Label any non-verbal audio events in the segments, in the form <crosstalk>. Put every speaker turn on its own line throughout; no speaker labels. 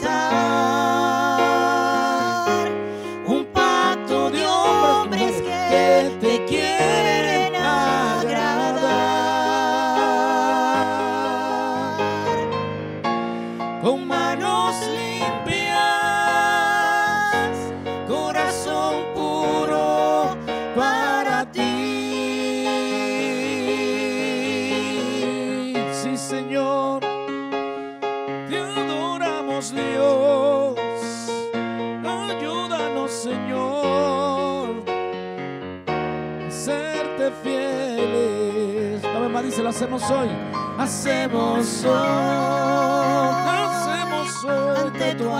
Time.
hacemos hoy. Hacemos hoy,
hacemos hoy ante tu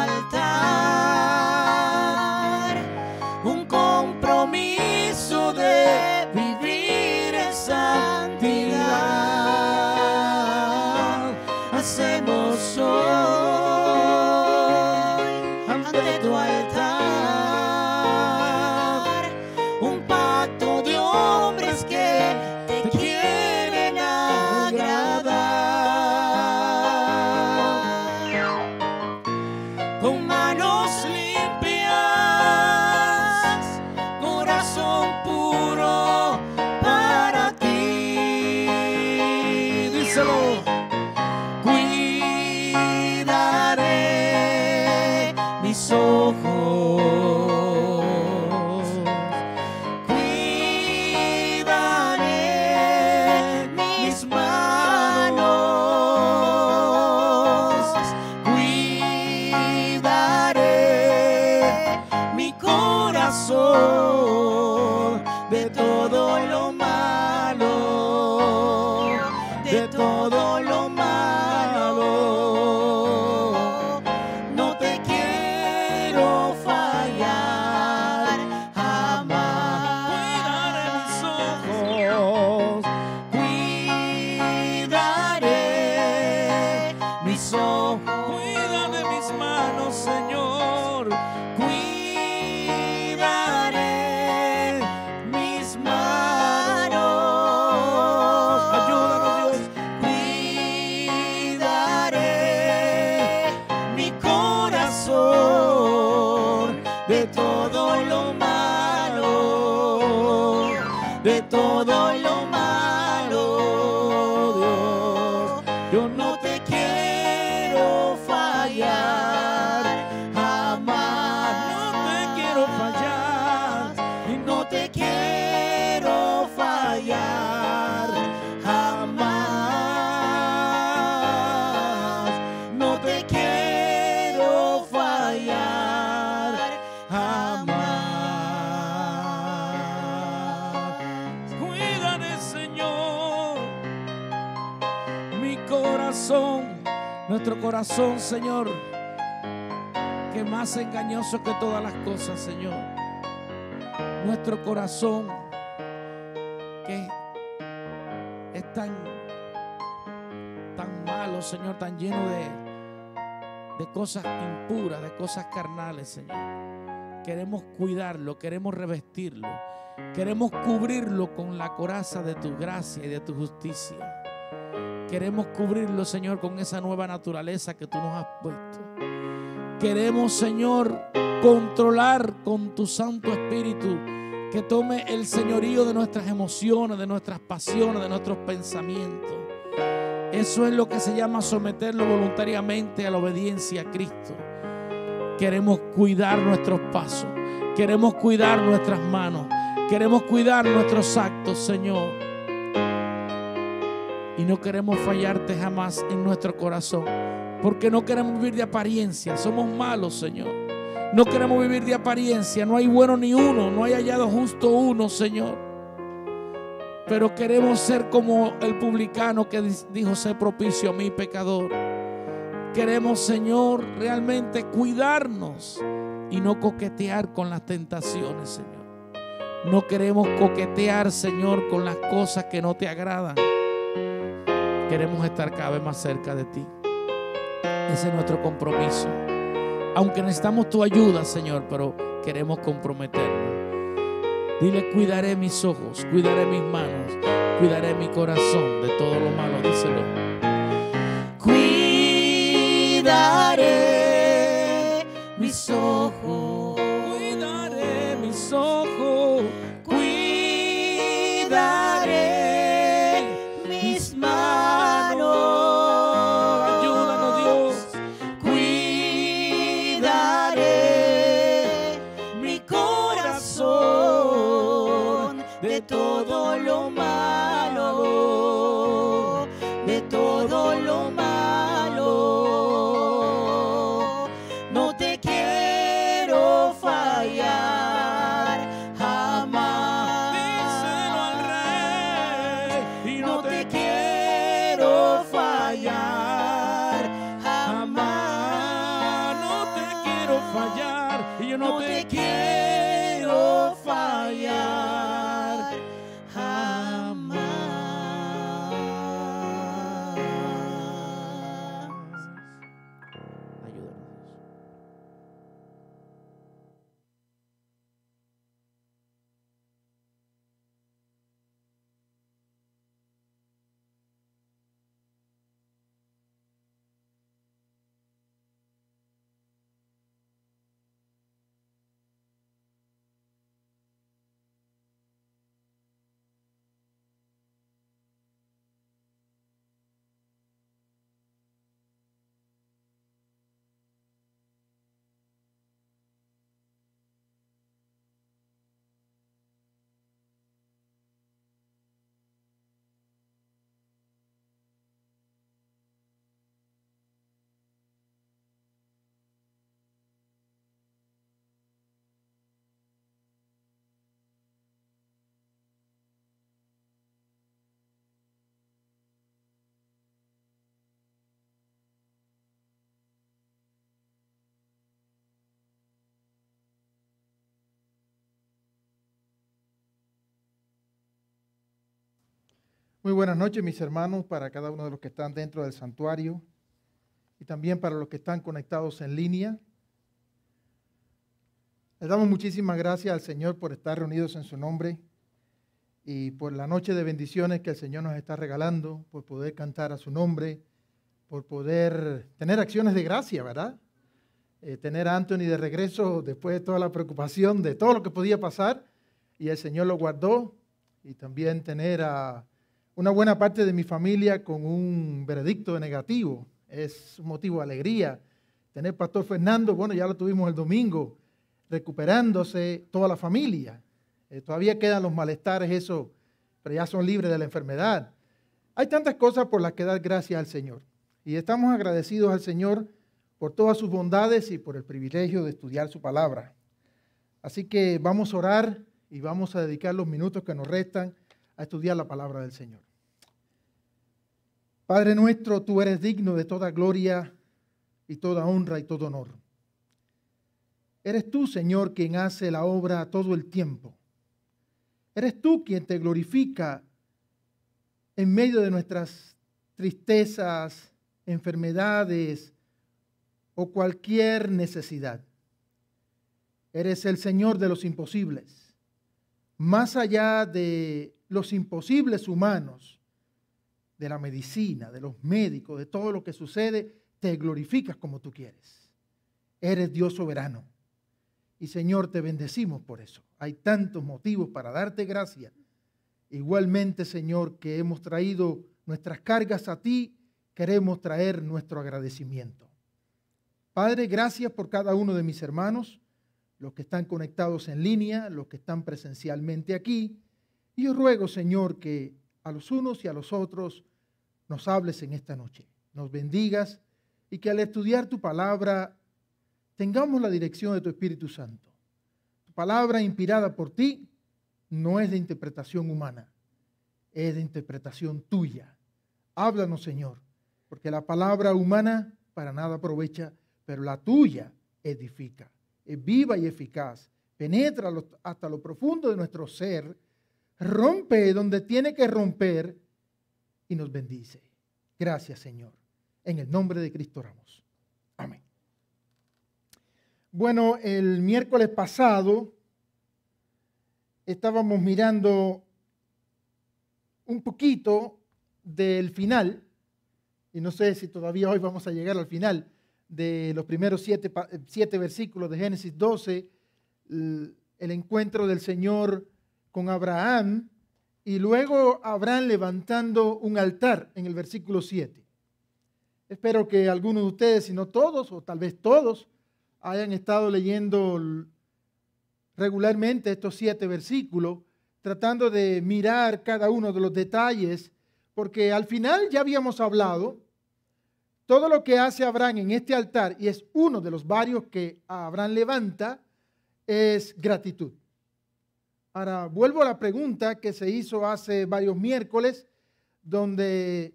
todo lo malo.
Señor, que más engañoso que todas las cosas, Señor. Nuestro corazón que es tan, tan malo, Señor, tan lleno de, de cosas impuras, de cosas carnales, Señor. Queremos cuidarlo, queremos revestirlo, queremos cubrirlo con la coraza de tu gracia y de tu justicia. Queremos cubrirlo, Señor, con esa nueva naturaleza que tú nos has puesto. Queremos, Señor, controlar con tu Santo Espíritu que tome el señorío de nuestras emociones, de nuestras pasiones, de nuestros pensamientos. Eso es lo que se llama someterlo voluntariamente a la obediencia a Cristo. Queremos cuidar nuestros pasos, queremos cuidar nuestras manos, queremos cuidar nuestros actos, Señor. Y no queremos fallarte jamás en nuestro corazón. Porque no queremos vivir de apariencia. Somos malos, Señor. No queremos vivir de apariencia. No hay bueno ni uno. No hay hallado justo uno, Señor. Pero queremos ser como el publicano que dijo, Se propicio a mi pecador. Queremos, Señor, realmente cuidarnos y no coquetear con las tentaciones, Señor. No queremos coquetear, Señor, con las cosas que no te agradan. Queremos estar cada vez más cerca de ti. Ese es nuestro compromiso. Aunque necesitamos tu ayuda, Señor, pero queremos comprometernos. Dile, cuidaré mis ojos, cuidaré mis manos, cuidaré mi corazón de todo lo malo, díselo. Cuidaré mis ojos,
cuidaré mis ojos.
Muy buenas noches, mis hermanos, para cada uno de los que están dentro del santuario y también para los que están conectados en línea. Les damos muchísimas gracias al Señor por estar reunidos en su nombre y por la noche de bendiciones que el Señor nos está regalando, por poder cantar a su nombre, por poder tener acciones de gracia, ¿verdad? Eh, tener a Anthony de regreso después de toda la preocupación de todo lo que podía pasar y el Señor lo guardó y también tener a una buena parte de mi familia con un veredicto negativo. Es un motivo de alegría. Tener Pastor Fernando, bueno, ya lo tuvimos el domingo, recuperándose toda la familia. Eh, todavía quedan los malestares, eso, pero ya son libres de la enfermedad. Hay tantas cosas por las que dar gracias al Señor. Y estamos agradecidos al Señor por todas sus bondades y por el privilegio de estudiar su palabra. Así que vamos a orar y vamos a dedicar los minutos que nos restan a estudiar la palabra del Señor. Padre nuestro, tú eres digno de toda gloria y toda honra y todo honor. Eres tú, Señor, quien hace la obra todo el tiempo. Eres tú quien te glorifica en medio de nuestras tristezas, enfermedades o cualquier necesidad. Eres el Señor de los imposibles. Más allá de los imposibles humanos, de la medicina, de los médicos, de todo lo que sucede, te glorificas como tú quieres. Eres Dios soberano. Y Señor, te bendecimos por eso. Hay tantos motivos para darte gracias. Igualmente, Señor, que hemos traído nuestras cargas a ti, queremos traer nuestro agradecimiento. Padre, gracias por cada uno de mis hermanos, los que están conectados en línea, los que están presencialmente aquí. Y yo ruego, Señor, que a los unos y a los otros nos hables en esta noche, nos bendigas y que al estudiar tu palabra tengamos la dirección de tu Espíritu Santo. Tu palabra inspirada por ti no es de interpretación humana, es de interpretación tuya. Háblanos, Señor, porque la palabra humana para nada aprovecha, pero la tuya edifica, es viva y eficaz, penetra hasta lo profundo de nuestro ser, rompe donde tiene que romper y nos bendice. Gracias, Señor. En el nombre de Cristo Ramos. Amén. Bueno, el miércoles pasado estábamos mirando un poquito del final, y no sé si todavía hoy vamos a llegar al final de los primeros siete, siete versículos de Génesis 12, el encuentro del Señor con Abraham, y luego habrán levantando un altar en el versículo 7. Espero que algunos de ustedes, si no todos, o tal vez todos, hayan estado leyendo regularmente estos siete versículos, tratando de mirar cada uno de los detalles, porque al final ya habíamos hablado todo lo que hace Abraham en este altar, y es uno de los varios que Abraham levanta, es gratitud. Ahora, vuelvo a la pregunta que se hizo hace varios miércoles, donde,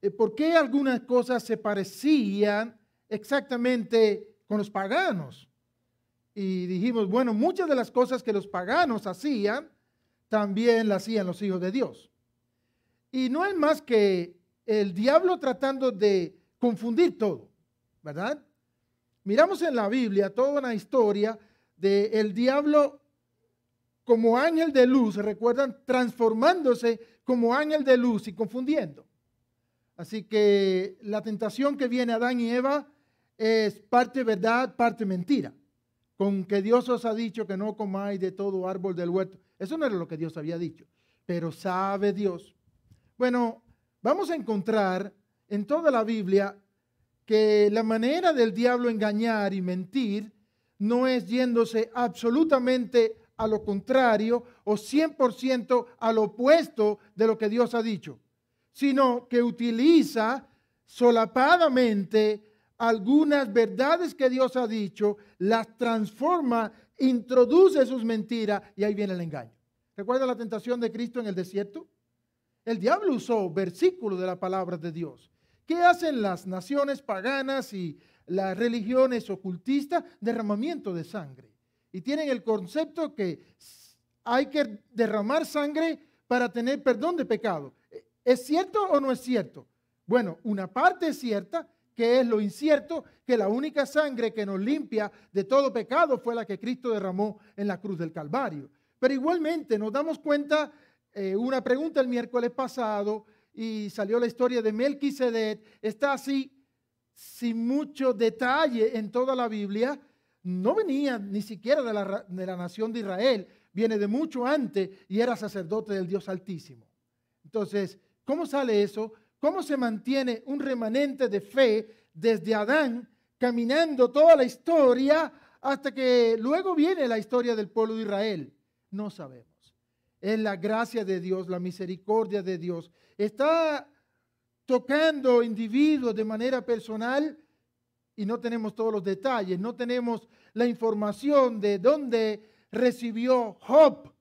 eh, ¿por qué algunas cosas se parecían exactamente con los paganos? Y dijimos, bueno, muchas de las cosas que los paganos hacían, también las hacían los hijos de Dios. Y no es más que el diablo tratando de confundir todo, ¿verdad? Miramos en la Biblia toda una historia de el diablo como ángel de luz, recuerdan, transformándose como ángel de luz y confundiendo. Así que la tentación que viene a Adán y Eva es parte verdad, parte mentira. Con que Dios os ha dicho que no comáis de todo árbol del huerto. Eso no era lo que Dios había dicho, pero sabe Dios. Bueno, vamos a encontrar en toda la Biblia que la manera del diablo engañar y mentir no es yéndose absolutamente a lo contrario o 100% al opuesto de lo que Dios ha dicho, sino que utiliza solapadamente algunas verdades que Dios ha dicho, las transforma, introduce sus mentiras y ahí viene el engaño. ¿Recuerda la tentación de Cristo en el desierto? El diablo usó versículos de la palabra de Dios. ¿Qué hacen las naciones paganas y las religiones ocultistas? Derramamiento de sangre y tienen el concepto que hay que derramar sangre para tener perdón de pecado. ¿Es cierto o no es cierto? Bueno, una parte es cierta, que es lo incierto, que la única sangre que nos limpia de todo pecado fue la que Cristo derramó en la cruz del Calvario. Pero igualmente nos damos cuenta, eh, una pregunta el miércoles pasado, y salió la historia de Melquisedec, está así sin mucho detalle en toda la Biblia, no venía ni siquiera de la, nación de Israel, viene de mucho antes y era sacerdote del Dios Altísimo. Entonces, ¿cómo sale eso? ¿Cómo se mantiene un remanente de fe desde Adán caminando toda la historia hasta que luego viene la historia del pueblo de Israel? No sabemos. Es la gracia de Dios, la misericordia de Dios. Está tocando individuos de manera personal y no tenemos todos los detalles, no tenemos la información de dónde recibió Job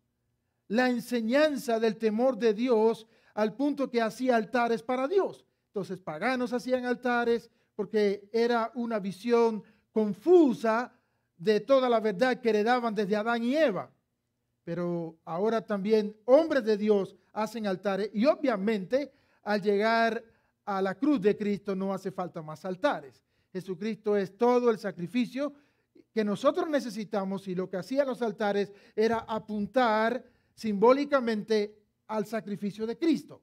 la enseñanza del temor de Dios al punto que hacía altares para Dios. Entonces paganos hacían altares porque era una visión confusa de toda la verdad que heredaban desde Adán y Eva. Pero ahora también hombres de Dios hacen altares y obviamente al llegar a la cruz de Cristo no hace falta más altares. Jesucristo es todo el sacrificio que nosotros necesitamos y lo que hacían los altares era apuntar simbólicamente al sacrificio de Cristo.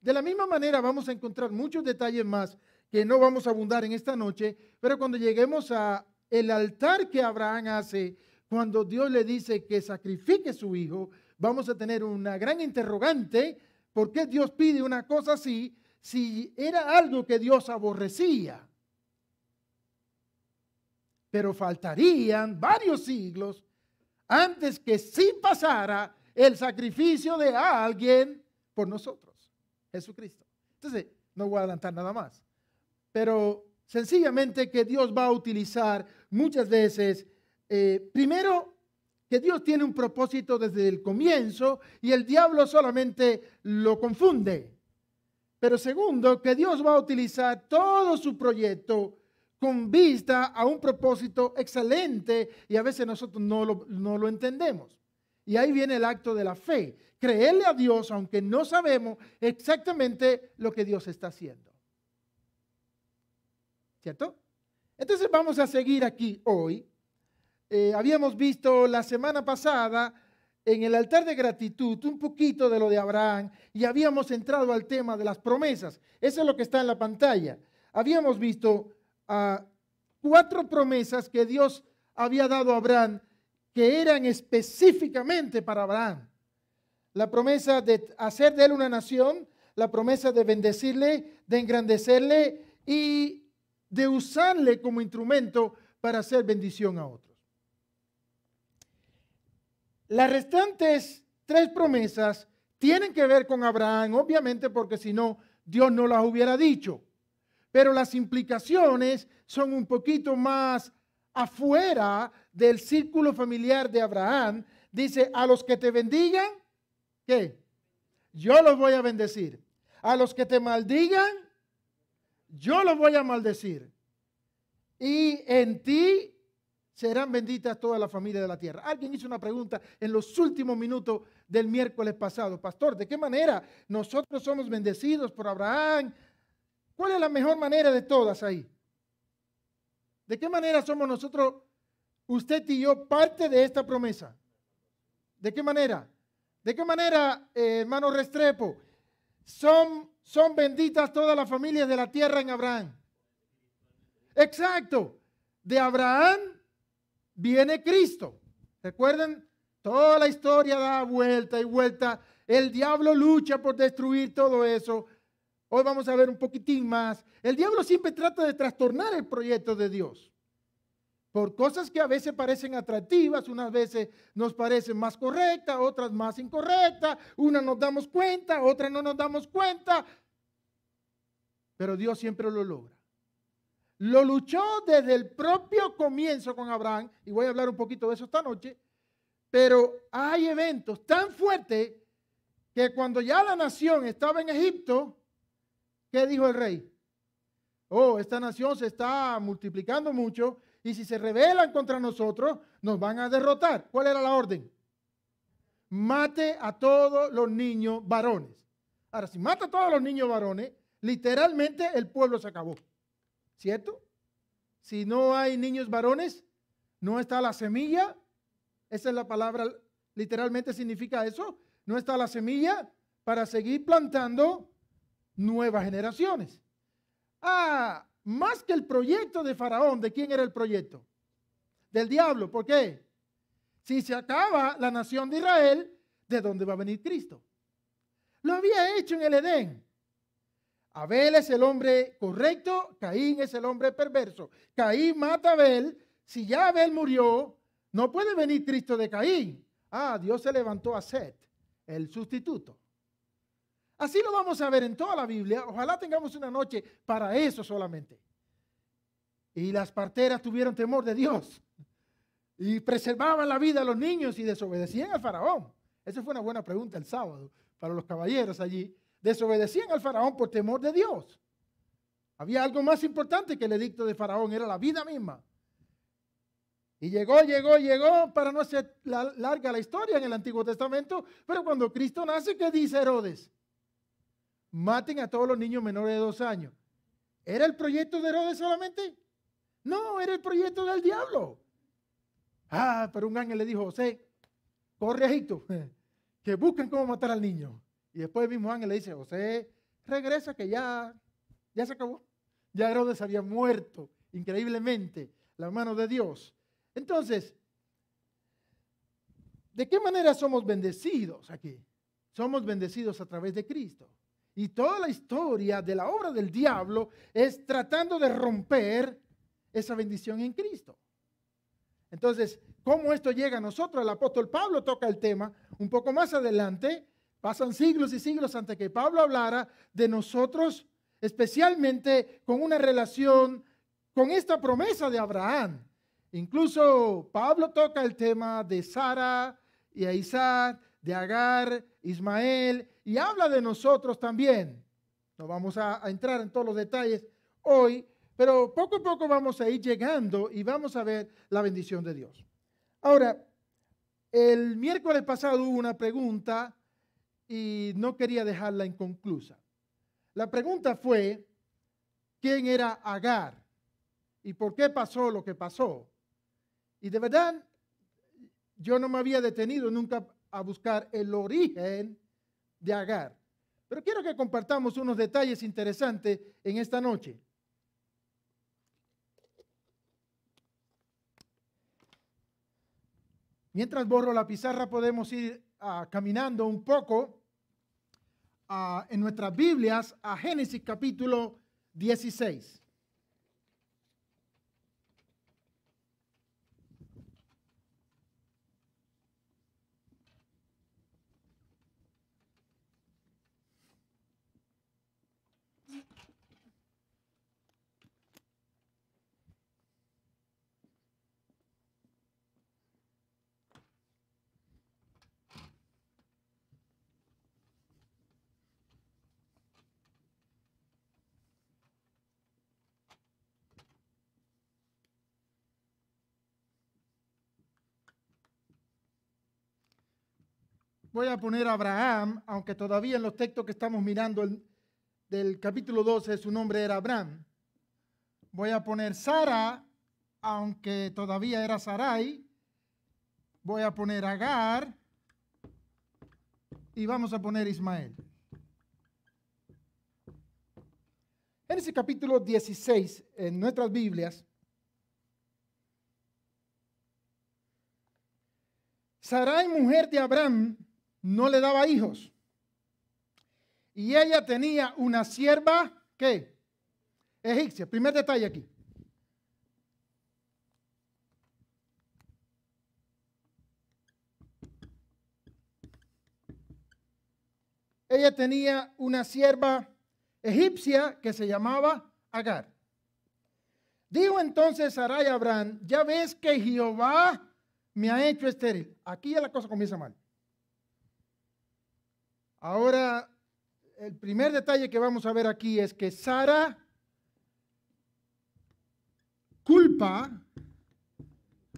De la misma manera vamos a encontrar muchos detalles más que no vamos a abundar en esta noche, pero cuando lleguemos a el altar que Abraham hace, cuando Dios le dice que sacrifique a su hijo, vamos a tener una gran interrogante, ¿por qué Dios pide una cosa así si era algo que Dios aborrecía? pero faltarían varios siglos antes que sí pasara el sacrificio de alguien por nosotros, Jesucristo. Entonces, no voy a adelantar nada más, pero sencillamente que Dios va a utilizar muchas veces, eh, primero, que Dios tiene un propósito desde el comienzo y el diablo solamente lo confunde. Pero segundo, que Dios va a utilizar todo su proyecto con vista a un propósito excelente y a veces nosotros no lo, entendemos. Y ahí viene el acto de la fe, creerle a Dios aunque no sabemos exactamente lo que Dios está haciendo. ¿Cierto? Entonces vamos a seguir aquí hoy. Eh, habíamos visto la semana pasada en el altar de gratitud un poquito de lo de Abraham y habíamos entrado al tema de las promesas. Eso es lo que está en la pantalla. Habíamos visto cuatro promesas que Dios había dado a Abraham, que eran específicamente para Abraham. La promesa de hacer de él una nación, la promesa de bendecirle, de engrandecerle y de usarle como instrumento para hacer bendición a otros. Las restantes tres promesas tienen que ver con Abraham, obviamente, porque si no, Dios no las hubiera dicho pero las implicaciones son un poquito más afuera del círculo familiar de Abraham. Dice, a los que te bendigan, ¿qué? Yo los voy a bendecir. A los que te maldigan, yo los voy a maldecir. Y en ti serán benditas toda la familia de la tierra. Alguien hizo una pregunta en los últimos minutos del miércoles pasado. Pastor, ¿de qué manera nosotros somos bendecidos por Abraham, ¿Cuál es la mejor manera de todas ahí? ¿De qué manera somos nosotros, usted y yo, parte de esta promesa? ¿De qué manera? ¿De qué manera, eh, hermano Restrepo? Son, son benditas todas las familias de la tierra en Abraham. Exacto. De Abraham viene Cristo. Recuerden, toda la historia da vuelta y vuelta. El diablo lucha por destruir todo eso. Hoy vamos a ver un poquitín más. El diablo siempre trata de trastornar el proyecto de Dios por cosas que a veces parecen atractivas, unas veces nos parecen más correctas, otras más incorrectas, una nos damos cuenta, otra no nos damos cuenta, pero Dios siempre lo logra. Lo luchó desde el propio comienzo con Abraham, y voy a hablar un poquito de eso esta noche, pero hay eventos tan fuertes que cuando ya la nación estaba en Egipto, ¿Qué dijo el rey? Oh, esta nación se está multiplicando mucho y si se rebelan contra nosotros, nos van a derrotar. ¿Cuál era la orden? Mate a todos los niños varones. Ahora, si mata a todos los niños varones, literalmente el pueblo se acabó. ¿Cierto? Si no hay niños varones, no está la semilla. Esa es la palabra, literalmente significa eso. No está la semilla para seguir plantando nuevas generaciones. Ah, más que el proyecto de Faraón, ¿de quién era el proyecto? Del diablo, ¿por qué? Si se acaba la nación de Israel, ¿de dónde va a venir Cristo? Lo había hecho en el Edén. Abel es el hombre correcto, Caín es el hombre perverso. Caín mata a Abel, si ya Abel murió, no puede venir Cristo de Caín. Ah, Dios se levantó a Seth, el sustituto. Así lo vamos a ver en toda la Biblia. Ojalá tengamos una noche para eso solamente. Y las parteras tuvieron temor de Dios y preservaban la vida a los niños y desobedecían al faraón. Esa fue una buena pregunta el sábado para los caballeros allí. Desobedecían al faraón por temor de Dios. Había algo más importante que el edicto de faraón, era la vida misma. Y llegó, llegó, llegó, para no hacer larga la historia en el Antiguo Testamento, pero cuando Cristo nace, ¿qué dice Herodes? maten a todos los niños menores de dos años. ¿Era el proyecto de Herodes solamente? No, era el proyecto del diablo. Ah, pero un ángel le dijo, José, corre a <laughs> que busquen cómo matar al niño. Y después el mismo ángel le dice, José, regresa que ya, ya se acabó. Ya Herodes había muerto, increíblemente, la mano de Dios. Entonces, ¿de qué manera somos bendecidos aquí? Somos bendecidos a través de Cristo. Y toda la historia de la obra del diablo es tratando de romper esa bendición en Cristo. Entonces, ¿cómo esto llega a nosotros? El apóstol Pablo toca el tema un poco más adelante. Pasan siglos y siglos antes que Pablo hablara de nosotros, especialmente con una relación con esta promesa de Abraham. Incluso Pablo toca el tema de Sara y a Isaac, de Agar, Ismael y habla de nosotros también. No vamos a, entrar en todos los detalles hoy, pero poco a poco vamos a ir llegando y vamos a ver la bendición de Dios. Ahora, el miércoles pasado hubo una pregunta y no quería dejarla inconclusa. La pregunta fue, ¿quién era Agar? ¿Y por qué pasó lo que pasó? Y de verdad, yo no me había detenido nunca a buscar el origen de Agar. Pero quiero que compartamos unos detalles interesantes en esta noche. Mientras borro la pizarra podemos ir ah, caminando un poco ah, en nuestras Biblias a Génesis capítulo 16. voy a poner a Abraham, aunque todavía en los textos que estamos mirando del capítulo 12 su nombre era Abraham. Voy a poner Sara, aunque todavía era Sarai. Voy a poner Agar y vamos a poner Ismael. En ese capítulo 16, en nuestras Biblias, Sarai, mujer de Abraham, no le daba hijos. Y ella tenía una sierva, que Egipcia. Primer detalle aquí. Ella tenía una sierva egipcia que se llamaba Agar. Dijo entonces Sarai Abraham, ya ves que Jehová me ha hecho estéril. Aquí ya la cosa comienza mal. Ahora, el primer detalle que vamos a ver aquí es que Sara culpa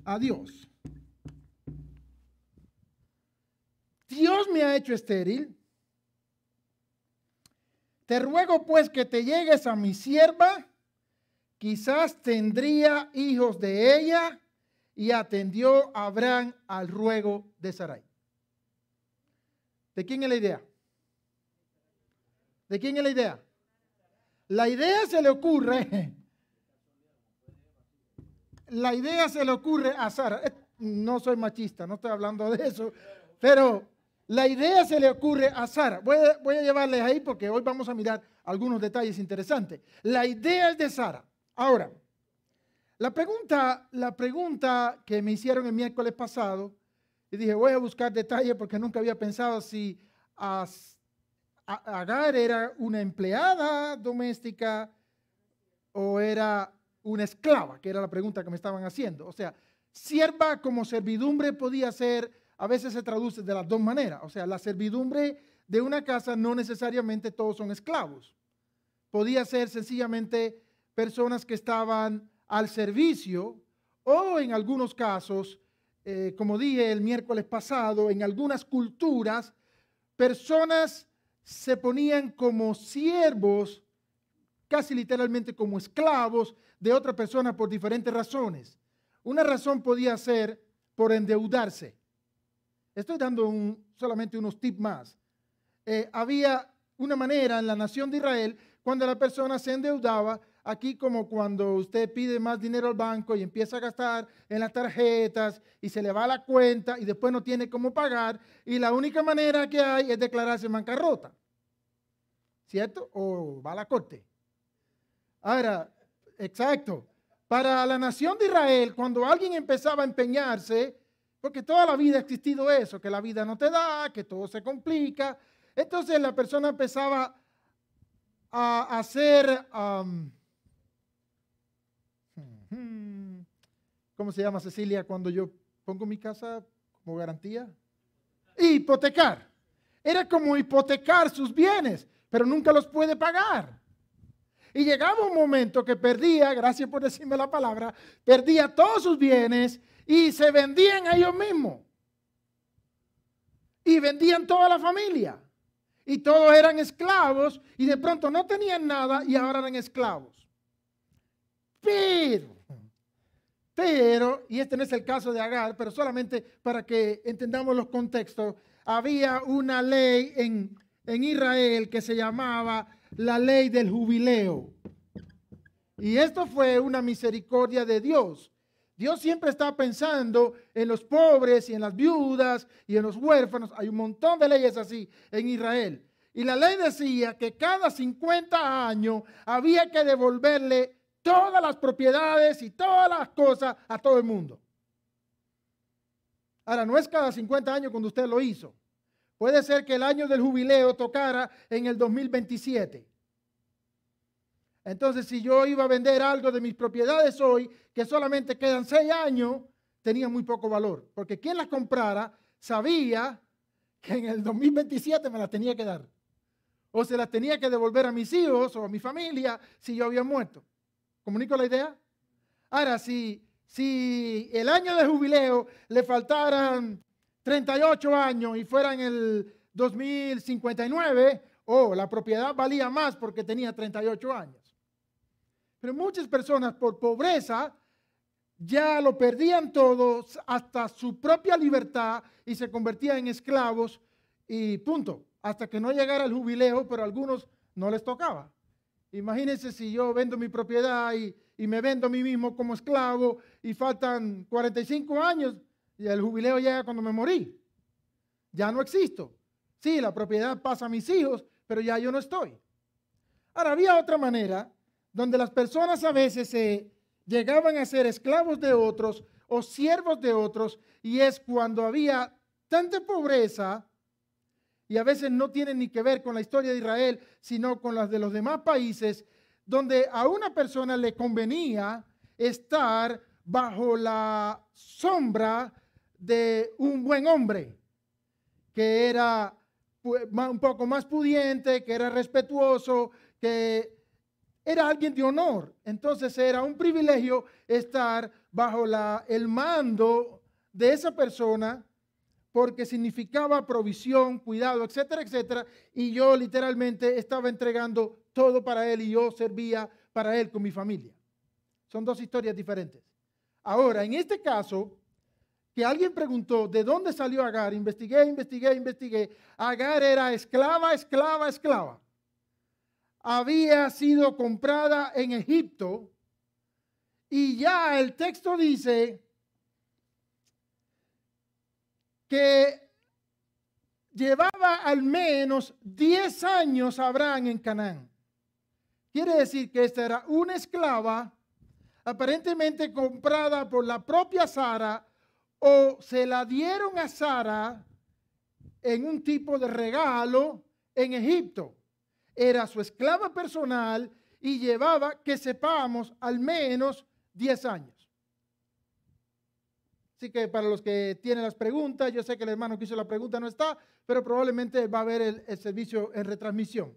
a Dios. Dios me ha hecho estéril. Te ruego pues que te llegues a mi sierva, quizás tendría hijos de ella, y atendió Abraham al ruego de Sarai. ¿De quién es la idea? ¿De quién es la idea? La idea se le ocurre. <laughs> La idea se le ocurre a Sara. Eh, no soy machista, no estoy hablando de eso. Pero la idea se le ocurre a Sara. Voy a, llevarles ahí porque hoy vamos a mirar algunos detalles interesantes. La idea es de Sara. Ahora, la pregunta, la pregunta que me hicieron el miércoles pasado, y dije, voy a buscar detalles porque nunca había pensado si a Agar era una empleada doméstica o era una esclava, que era la pregunta que me estaban haciendo. O sea, sierva como servidumbre podía ser, a veces se traduce de las dos maneras. O sea, la servidumbre de una casa no necesariamente todos son esclavos. Podía ser sencillamente personas que estaban al servicio o en algunos casos, eh, como dije el miércoles pasado, en algunas culturas, personas se ponían como siervos, casi literalmente como esclavos de otra persona por diferentes razones. Una razón podía ser por endeudarse. Estoy dando un, solamente unos tips más. Eh, había una manera en la nación de Israel cuando la persona se endeudaba, aquí como cuando usted pide más dinero al banco y empieza a gastar en las tarjetas y se le va la cuenta y después no tiene cómo pagar y la única manera que hay es declararse bancarrota. ¿Cierto? O va a la corte. Ahora, exacto. Para la nación de Israel, cuando alguien empezaba a empeñarse, porque toda la vida ha existido eso, que la vida no te da, que todo se complica, entonces la persona empezaba a hacer... ¿cómo se llama Cecilia? Cuando yo pongo mi casa como garantía. Hipotecar. Era como hipotecar sus bienes, pero nunca los puede pagar. Y llegaba un momento que perdía, gracias por decirme la palabra, perdía todos sus bienes y se vendían a ellos mismos. Y vendían toda la familia. Y todos eran esclavos y de pronto no tenían nada y ahora eran esclavos. Pero pero, y este no es el caso de Agar, pero solamente para que entendamos los contextos, había una ley en, en Israel que se llamaba la ley del jubileo. Y esto fue una misericordia de Dios. Dios siempre está pensando en los pobres y en las viudas y en los huérfanos. Hay un montón de leyes así en Israel. Y la ley decía que cada 50 años había que devolverle todas las propiedades y todas las cosas a todo el mundo. Ahora, no es cada 50 años cuando usted lo hizo. Puede ser que el año del jubileo tocara en el 2027. Entonces, si yo iba a vender algo de mis propiedades hoy, que solamente quedan seis años, tenía muy poco valor. Porque quien las comprara sabía que en el 2027 me las tenía que dar. O se las tenía que devolver a mis hijos o a mi familia si yo había muerto. ¿Comunico la idea? Ahora, si, si el año de jubileo le faltaran 38 años y fuera en el 2059, oh, la propiedad valía más porque tenía 38 años. Pero muchas personas por pobreza ya lo perdían todo hasta su propia libertad y se convertían en esclavos y punto, hasta que no llegara el jubileo, pero a algunos no les tocaba. Imagínense si yo vendo mi propiedad y, me vendo a mí mismo como esclavo y faltan 45 años y el jubileo llega cuando me morí. Ya no existo. Sí, la propiedad pasa a mis hijos, pero ya yo no estoy. Ahora, había otra manera donde las personas a veces se llegaban a ser esclavos de otros o siervos de otros, y es cuando había tanta pobreza y a veces no tienen ni que ver con la historia de Israel, sino con las de los demás países, donde a una persona le convenía estar bajo la sombra de un buen hombre, que era un poco más pudiente, que era respetuoso, que era alguien de honor. Entonces era un privilegio estar bajo el mando de esa persona porque significaba provisión, cuidado, etcétera, etcétera. Y yo literalmente estaba entregando todo para él y yo servía para él con mi familia. Son dos historias diferentes. Ahora, en este caso, que alguien preguntó, ¿de dónde salió Agar? Investigué, investigué, investigué. Agar era esclava, esclava, esclava. Había sido comprada en Egipto y ya el texto dice que llevaba al menos 10 años Abraham en Canaán. Quiere decir que esta era una esclava aparentemente comprada por la propia Sara o se la dieron a Sara en un tipo de regalo en Egipto. Era su esclava personal y llevaba, que sepamos, al menos 10 años. Así que para los que tienen las preguntas, yo sé que el hermano que hizo la pregunta no está, pero probablemente va a haber el, servicio en retransmisión.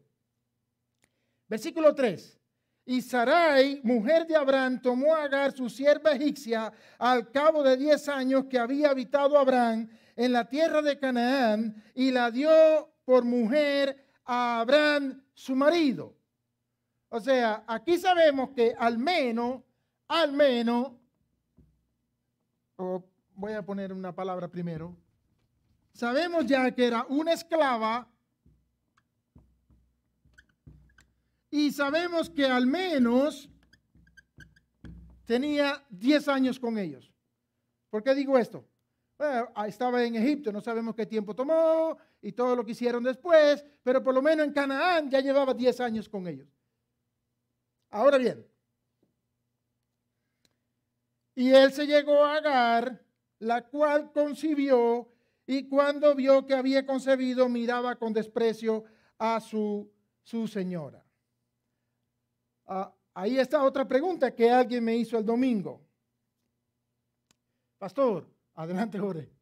Versículo 3. Y Sarai, mujer de Abraham, tomó a Agar, su sierva egipcia, al cabo de 10 años que había habitado Abraham en la tierra de Canaán, y la dio por mujer a Abraham, su marido. O sea, aquí sabemos que al menos, al menos, voy a poner una palabra primero, sabemos ya que era una esclava y sabemos que al menos tenía 10 años con ellos. ¿Por qué digo esto? estaba en Egipto, no sabemos qué tiempo tomó y todo lo que hicieron después, pero por lo menos en Canaán ya llevaba 10 años con ellos. Ahora bien, y él se llegó a Agar, la cual concibió, y cuando vio que había concebido, miraba con desprecio a su, su señora. Ah, ahí está otra pregunta que alguien me hizo el domingo. Pastor, adelante, Jorge.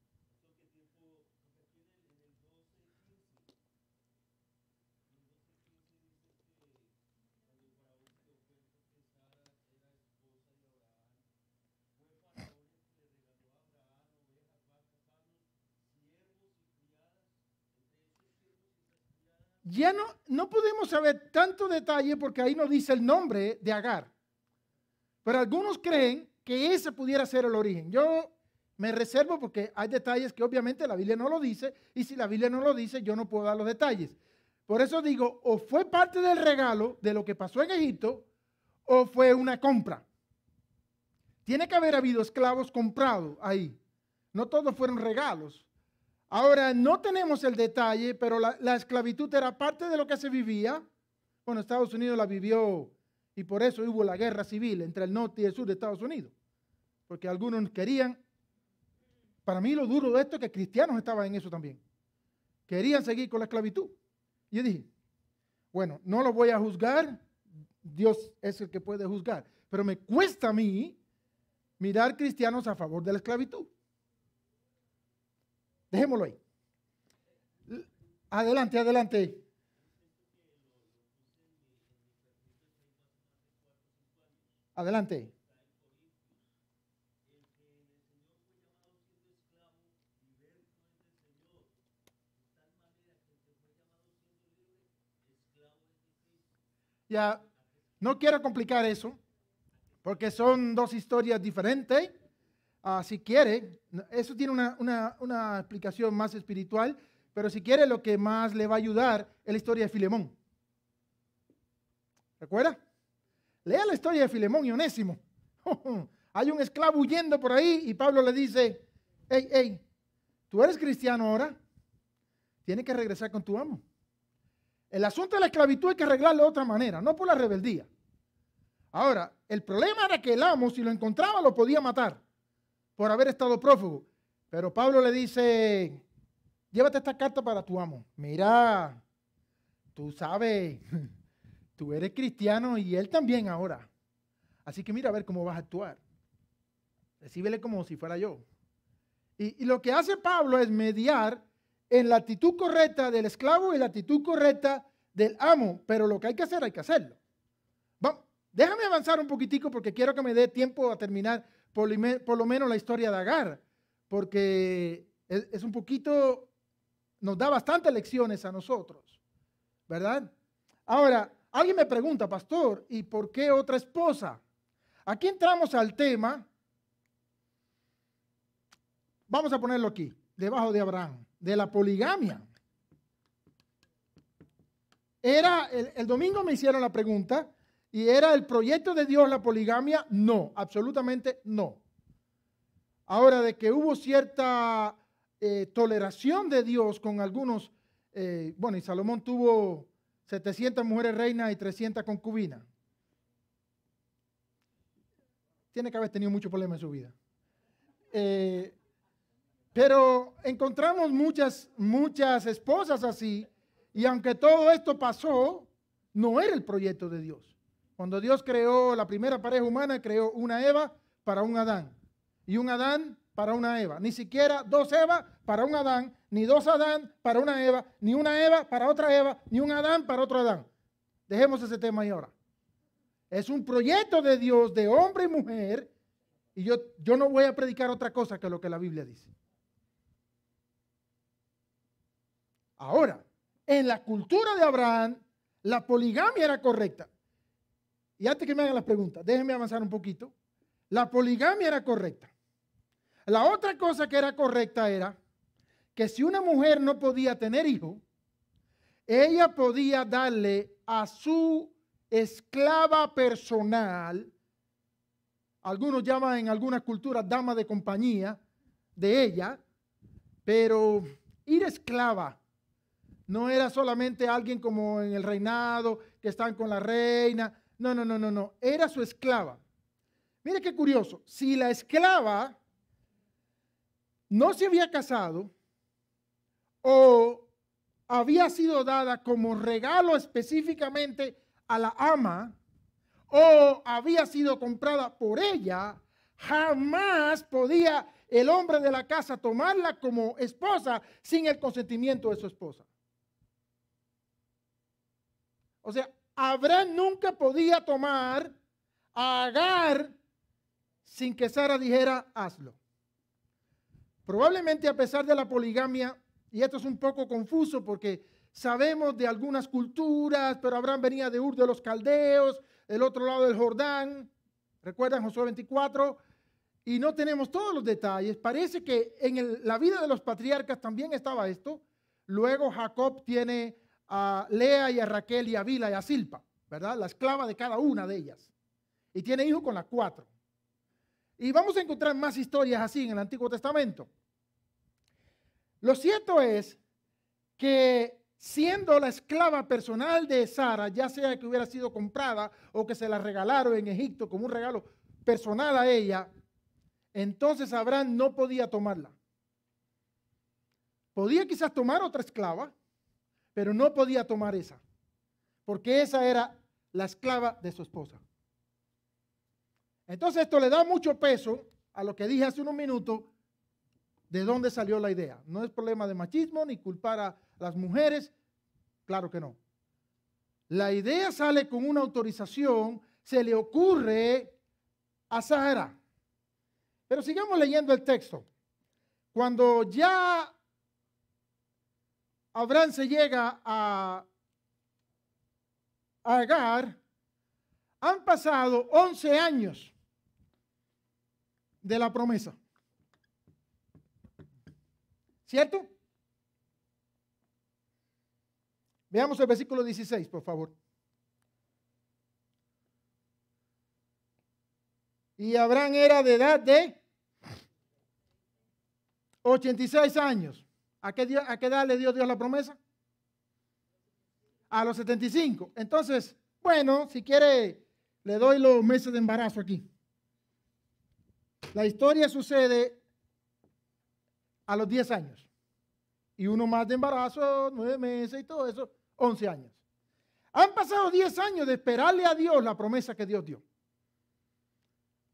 ya no, podemos saber tanto detalle porque ahí no dice el nombre de Agar. Pero algunos creen que ese pudiera ser el origen. Yo me reservo porque hay detalles que obviamente la Biblia no lo dice y si la Biblia no lo dice yo no puedo dar los detalles. Por eso digo, o fue parte del regalo de lo que pasó en Egipto o fue una compra. Tiene que haber habido esclavos comprados ahí. No todos fueron regalos. Ahora, no tenemos el detalle, pero la, esclavitud era parte de lo que se vivía. Bueno, Estados Unidos la vivió y por eso hubo la guerra civil entre el norte y el sur de Estados Unidos. Porque algunos querían, para mí lo duro de esto es que cristianos estaban en eso también. Querían seguir con la esclavitud. Y yo dije, bueno, no lo voy a juzgar, Dios es el que puede juzgar, pero me cuesta a mí mirar cristianos a favor de la esclavitud. Dejémoslo ahí. Adelante, adelante. Adelante. Ya, no quiero complicar eso, porque son dos historias diferentes. Ah, si quiere, eso tiene una, una, explicación más espiritual, pero si quiere lo que más le va a ayudar es la historia de Filemón. ¿Recuerda? Lea la historia de Filemón y Onésimo. <laughs> Hay un esclavo huyendo por ahí y Pablo le dice, hey, hey, tú eres cristiano ahora, tienes que regresar con tu amo. El asunto de la esclavitud hay que arreglarlo de otra manera, no por la rebeldía. Ahora, el problema era que el amo, si lo encontraba, lo podía matar por haber estado prófugo. Pero Pablo le dice, llévate esta carta para tu amo. Mira, tú sabes, <laughs> tú eres cristiano y él también ahora. Así que mira a ver cómo vas a actuar. Recíbele como si fuera yo. Y, lo que hace Pablo es mediar en la actitud correcta del esclavo y la actitud correcta del amo. Pero lo que hay que hacer, hay que hacerlo. déjame avanzar un poquitico porque quiero que me dé tiempo a terminar por, lo menos la historia de Agar, porque es un poquito, nos da bastantes lecciones a nosotros, ¿verdad? Ahora, alguien me pregunta, pastor, ¿y por qué otra esposa? Aquí entramos al tema, vamos a ponerlo aquí, debajo de Abraham, de la poligamia. Era, el domingo me hicieron la pregunta, ¿Y era el proyecto de Dios la poligamia? No, absolutamente no. Ahora, de que hubo cierta eh, toleración de Dios con algunos, eh, bueno, y Salomón tuvo 700 mujeres reinas y 300 concubinas. Tiene que haber tenido mucho problema en su vida. Eh, pero encontramos muchas, muchas esposas así, y aunque todo esto pasó, no era el proyecto de Dios. Cuando Dios creó la primera pareja humana, creó una Eva para un Adán y un Adán para una Eva. Ni siquiera dos Evas para un Adán, ni dos Adán para una Eva, ni una Eva para otra Eva, ni un Adán para otro Adán. Dejemos ese tema ahí ahora. Es un proyecto de Dios de hombre y mujer. Y yo, yo no voy a predicar otra cosa que lo que la Biblia dice. Ahora, en la cultura de Abraham, la poligamia era correcta y antes que me hagan las preguntas, déjenme avanzar un poquito. La poligamia era correcta. La otra cosa que era correcta era que si una mujer no podía tener hijo, ella podía darle a su esclava personal, algunos llaman en algunas culturas dama de compañía de ella, pero ir esclava no era solamente alguien como en el reinado que están con la reina, no, no, no, no, no. Era su esclava. Mire qué curioso. Si la esclava no se había casado o había sido dada como regalo específicamente a la ama o había sido comprada por ella, jamás podía el hombre de la casa tomarla como esposa sin el consentimiento de su esposa. O sea, Abraham nunca podía tomar a Agar sin que Sara dijera hazlo. Probablemente a pesar de la poligamia, y esto es un poco confuso porque sabemos de algunas culturas, pero Abraham venía de Ur de los Caldeos, el otro lado del Jordán, recuerdan Josué 24, y no tenemos todos los detalles. Parece que en la vida de los patriarcas también estaba esto. Luego Jacob tiene a Lea y a Raquel y a Vila y a Silpa, ¿verdad? La esclava de cada una de ellas. Y tiene hijos con las cuatro. Y vamos a encontrar más historias así en el Antiguo Testamento. Lo cierto es que siendo la esclava personal de Sara, ya sea que hubiera sido comprada o que se la regalaron en Egipto como un regalo personal a ella, entonces Abraham no podía tomarla. Podía quizás tomar otra esclava, pero no podía tomar esa, porque esa era la esclava de su esposa. Entonces esto le da mucho peso a lo que dije hace unos minutos, de dónde salió la idea. No es problema de machismo ni culpar a las mujeres, claro que no. La idea sale con una autorización, se le ocurre a Sahara. Pero sigamos leyendo el texto. Cuando ya Abraham se llega a, Agar, han pasado 11 años de la promesa. ¿Cierto? Veamos el versículo 16, por favor. Y Abraham era de edad de 86 años ¿A qué, ¿A edad le dio Dios la promesa? A los 75. Entonces, bueno, si quiere, le doy los meses de embarazo aquí. La historia sucede a los 10 años. Y uno más de embarazo, 9 meses y todo eso, 11 años. Han pasado 10 años de esperarle a Dios la promesa que Dios dio.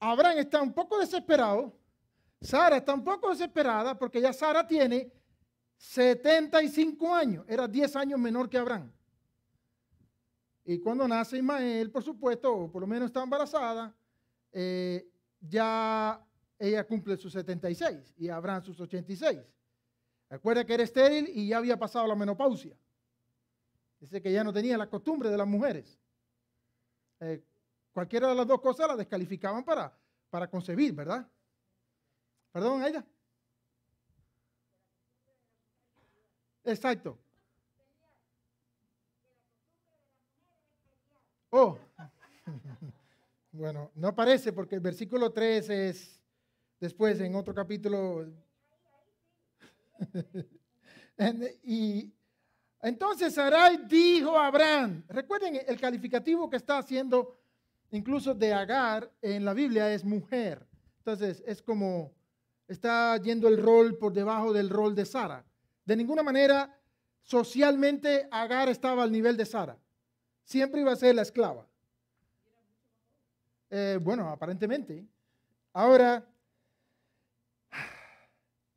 Abraham está un poco desesperado. Sara está un poco desesperada porque ya Sara tiene 75 años, era 10 años menor que Abraham. Y cuando nace Ismael, por supuesto, o por lo menos está embarazada, eh, ya ella cumple sus 76 y Abraham sus 86. Recuerda que era estéril y ya había pasado la menopausia. Dice que ya no tenía la costumbre de las mujeres. Eh, cualquiera de las dos cosas la descalificaban para, para concebir, ¿verdad? Perdón, Aida. Exacto. Oh, <laughs> bueno, no aparece porque el versículo 3 es después en otro capítulo. <laughs> y entonces Sarai dijo a Abraham, recuerden el calificativo que está haciendo incluso de Agar en la Biblia es mujer. Entonces es como está yendo el rol por debajo del rol de Sara. De ninguna manera socialmente Agar estaba al nivel de Sara. Siempre iba a ser la esclava. Eh, bueno, aparentemente. Ahora,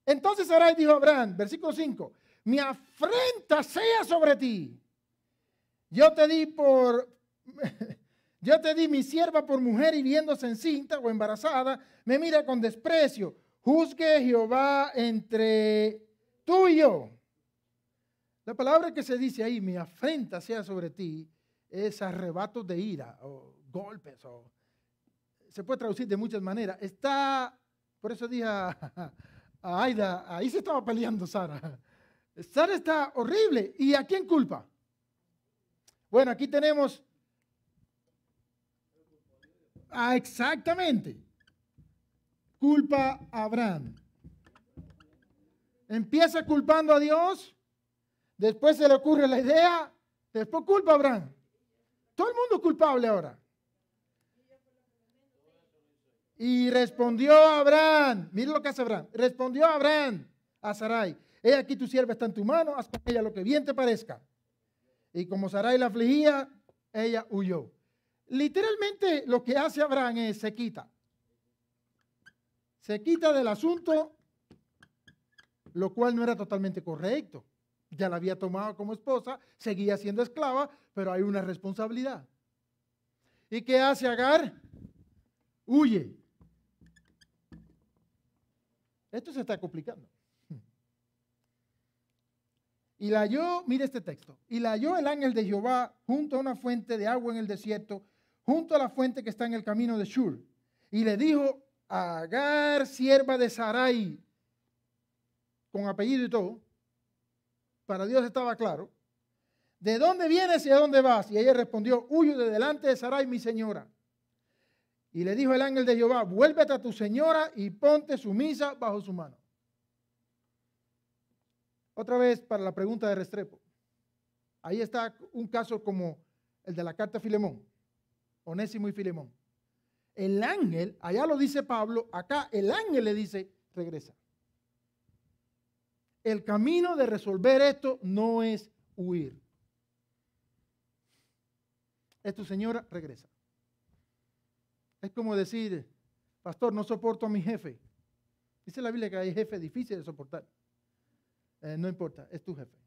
entonces Sarai dijo a Abraham, versículo 5, mi afrenta sea sobre ti. Yo te di por, <laughs> yo te di mi sierva por mujer y viéndose encinta o embarazada, me mira con desprecio. Juzgue Jehová entre tú y yo. La palabra que se dice ahí, mi afrenta sea sobre ti, es arrebatos de ira o golpes o se puede traducir de muchas maneras. Está, por eso dije a, Aida, ahí se estaba peleando Sara. Sara está horrible. ¿Y a quién culpa? Bueno, aquí tenemos... Ah, exactamente. Culpa a Abraham. Empieza culpando a Dios, después se le ocurre la idea, después culpa a Abraham. Todo el mundo culpable ahora. Y respondió Abraham, mire lo que hace Abraham, respondió Abraham a Sarai, he aquí tu sierva está en tu mano, haz con ella lo que bien te parezca. Y como Sarai la afligía, ella huyó. Literalmente lo que hace Abraham es se quita. Se quita del asunto lo cual no era totalmente correcto. Ya la había tomado como esposa, seguía siendo esclava, pero hay una responsabilidad. ¿Y qué hace Agar? Huye. Esto se está complicando. Y la halló, mire este texto, y la halló el ángel de Jehová junto a una fuente de agua en el desierto, junto a la fuente que está en el camino de Shur. Y le dijo, Agar, sierva de Sarai, con apellido y todo, para Dios estaba claro, ¿de dónde vienes y a dónde vas? Y ella respondió, huyo de delante de Sarai, mi señora. Y le dijo el ángel de Jehová, vuélvete a tu señora y ponte sumisa bajo su mano. Otra vez para la pregunta de Restrepo. Ahí está un caso como el de la carta a Filemón, Onésimo y Filemón. El ángel, allá lo dice Pablo, acá el ángel le dice, regresa. El camino de resolver esto no es huir. Es tu señora, regresa. Es como decir, pastor, no soporto a mi jefe. Dice la Biblia que hay jefe difícil de soportar. Eh, no importa, es tu jefe.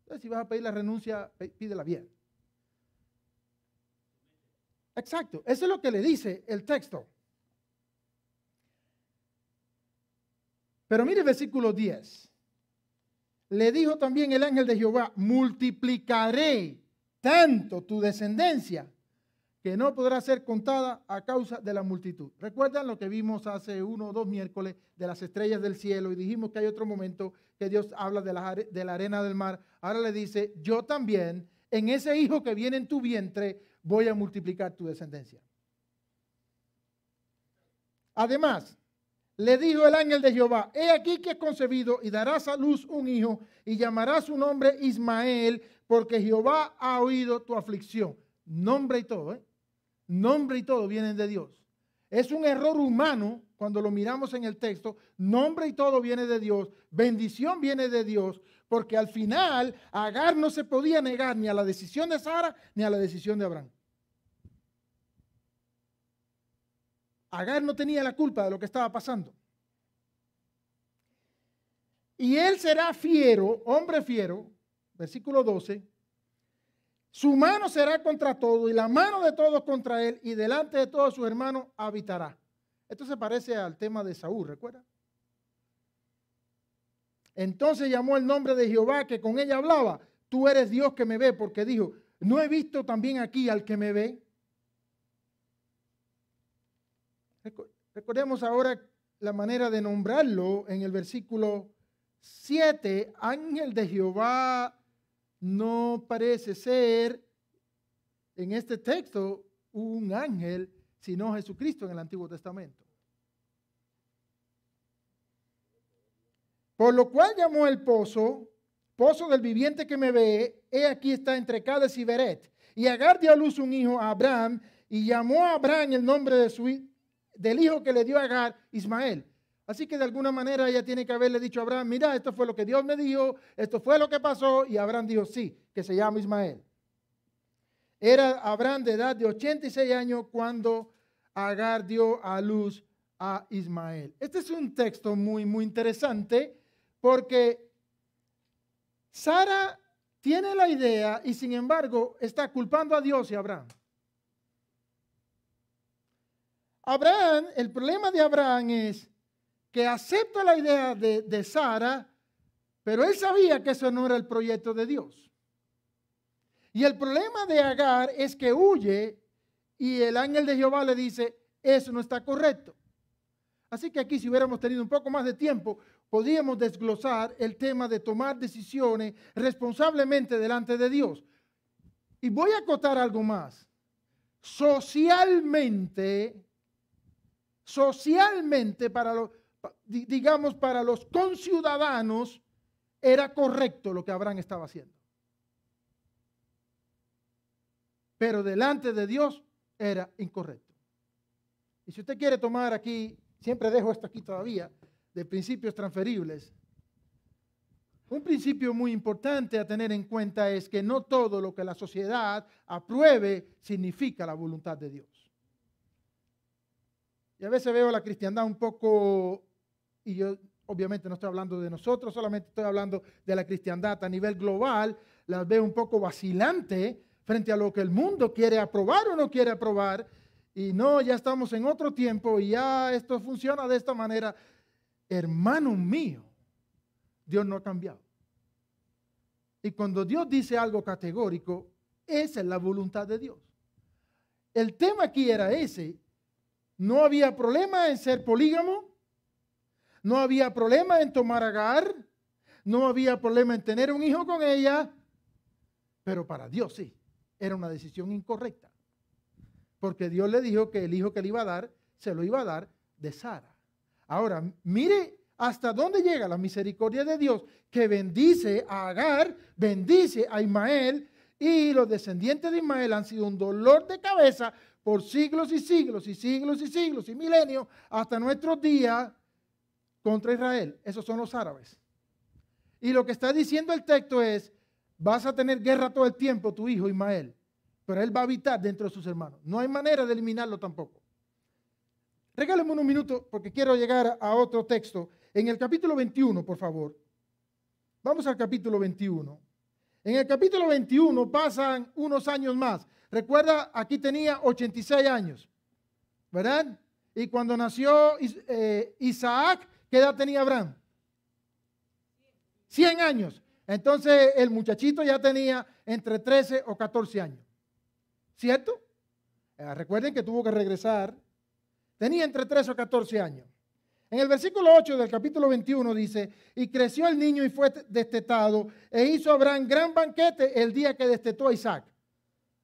Entonces, si vas a pedir la renuncia, pídela bien. Exacto, eso es lo que le dice el texto. Pero mire el versículo 10 le dijo también el ángel de Jehová, multiplicaré tanto tu descendencia que no podrá ser contada a causa de la multitud. ¿Recuerdan lo que vimos hace uno o dos miércoles de las estrellas del cielo? Y dijimos que hay otro momento que Dios habla de la, de la arena del mar. Ahora le dice, yo también, en ese hijo que viene en tu vientre, voy a multiplicar tu descendencia. Además, le dijo el ángel de Jehová, he aquí que he concebido y darás a luz un hijo y llamarás su nombre Ismael, porque Jehová ha oído tu aflicción. Nombre y todo, ¿eh? Nombre y todo vienen de Dios. Es un error humano cuando lo miramos en el texto. Nombre y todo viene de Dios. Bendición viene de Dios. Porque al final Agar no se podía negar ni a la decisión de Sara ni a la decisión de Abraham. Agar no tenía la culpa de lo que estaba pasando. Y él será fiero, hombre fiero, versículo 12. Su mano será contra todo y la mano de todos contra él y delante de todos sus hermanos habitará. Esto se parece al tema de Saúl, ¿recuerda? Entonces llamó el nombre de Jehová que con ella hablaba. Tú eres Dios que me ve porque dijo, ¿no he visto también aquí al que me ve? Recordemos ahora la manera de nombrarlo en el versículo 7. Ángel de Jehová no parece ser en este texto un ángel, sino Jesucristo en el Antiguo Testamento. Por lo cual llamó el pozo, pozo del viviente que me ve, he aquí está entre Cades y Beret. Y Agar a luz un hijo a Abraham, y llamó a Abraham el nombre de su, hijo del hijo que le dio a Agar, Ismael. Así que de alguna manera ella tiene que haberle dicho a Abraham, mira, esto fue lo que Dios me dijo, esto fue lo que pasó, y Abraham dijo, sí, que se llama Ismael. Era Abraham de edad de 86 años cuando Agar dio a luz a Ismael. Este es un texto muy, muy interesante porque Sara tiene la idea y sin embargo está culpando a Dios y a Abraham. Abraham, el problema de Abraham es que acepta la idea de, Sara, pero él sabía que eso no era el proyecto de Dios. Y el problema de Agar es que huye y el ángel de Jehová le dice, eso no está correcto. Así que aquí si hubiéramos tenido un poco más de tiempo, podríamos desglosar el tema de tomar decisiones responsablemente delante de Dios. Y voy a acotar algo más. Socialmente, socialmente para los, digamos, para los conciudadanos, era correcto lo que Abraham estaba haciendo. Pero delante de Dios era incorrecto. Y si usted quiere tomar aquí, siempre dejo esto aquí todavía, de principios transferibles. Un principio muy importante a tener en cuenta es que no todo lo que la sociedad apruebe significa la voluntad de Dios. Y a veces veo la cristiandad un poco, y yo obviamente no estoy hablando de nosotros, solamente estoy hablando de la cristiandad a nivel global, la veo un poco vacilante frente a lo que el mundo quiere aprobar o no quiere aprobar. Y no, ya estamos en otro tiempo y ya esto funciona de esta manera. Hermano mío, Dios no ha cambiado. Y cuando Dios dice algo categórico, esa es la voluntad de Dios. El tema aquí era ese, no había problema en ser polígamo, no había problema en tomar agar, no había problema en tener un hijo con ella, pero para Dios sí, era una decisión incorrecta. Porque Dios le dijo que el hijo que le iba a dar, se lo iba a dar de Sara. Ahora, mire hasta dónde llega la misericordia de Dios, que bendice a Agar, bendice a Ismael, y los descendientes de Ismael han sido un dolor de cabeza por siglos y siglos y siglos y siglos y milenios hasta nuestros días contra Israel. Esos son los árabes. Y lo que está diciendo el texto es, vas a tener guerra todo el tiempo tu hijo Ismael, pero él va a habitar dentro de sus hermanos. No hay manera de eliminarlo tampoco. Regálenme unos minuto porque quiero llegar a otro texto. En el capítulo 21, por favor. Vamos al capítulo 21. En el capítulo 21 pasan unos años más. Recuerda, aquí tenía 86 años, ¿verdad? Y cuando nació eh, Isaac, ¿qué edad tenía Abraham? 100 años. Entonces el muchachito ya tenía entre 13 o 14 años. ¿Cierto? Eh, recuerden que tuvo que regresar. Tenía entre 13 o 14 años. En el versículo 8 del capítulo 21 dice, y creció el niño y fue destetado, e hizo Abraham gran banquete el día que destetó a Isaac.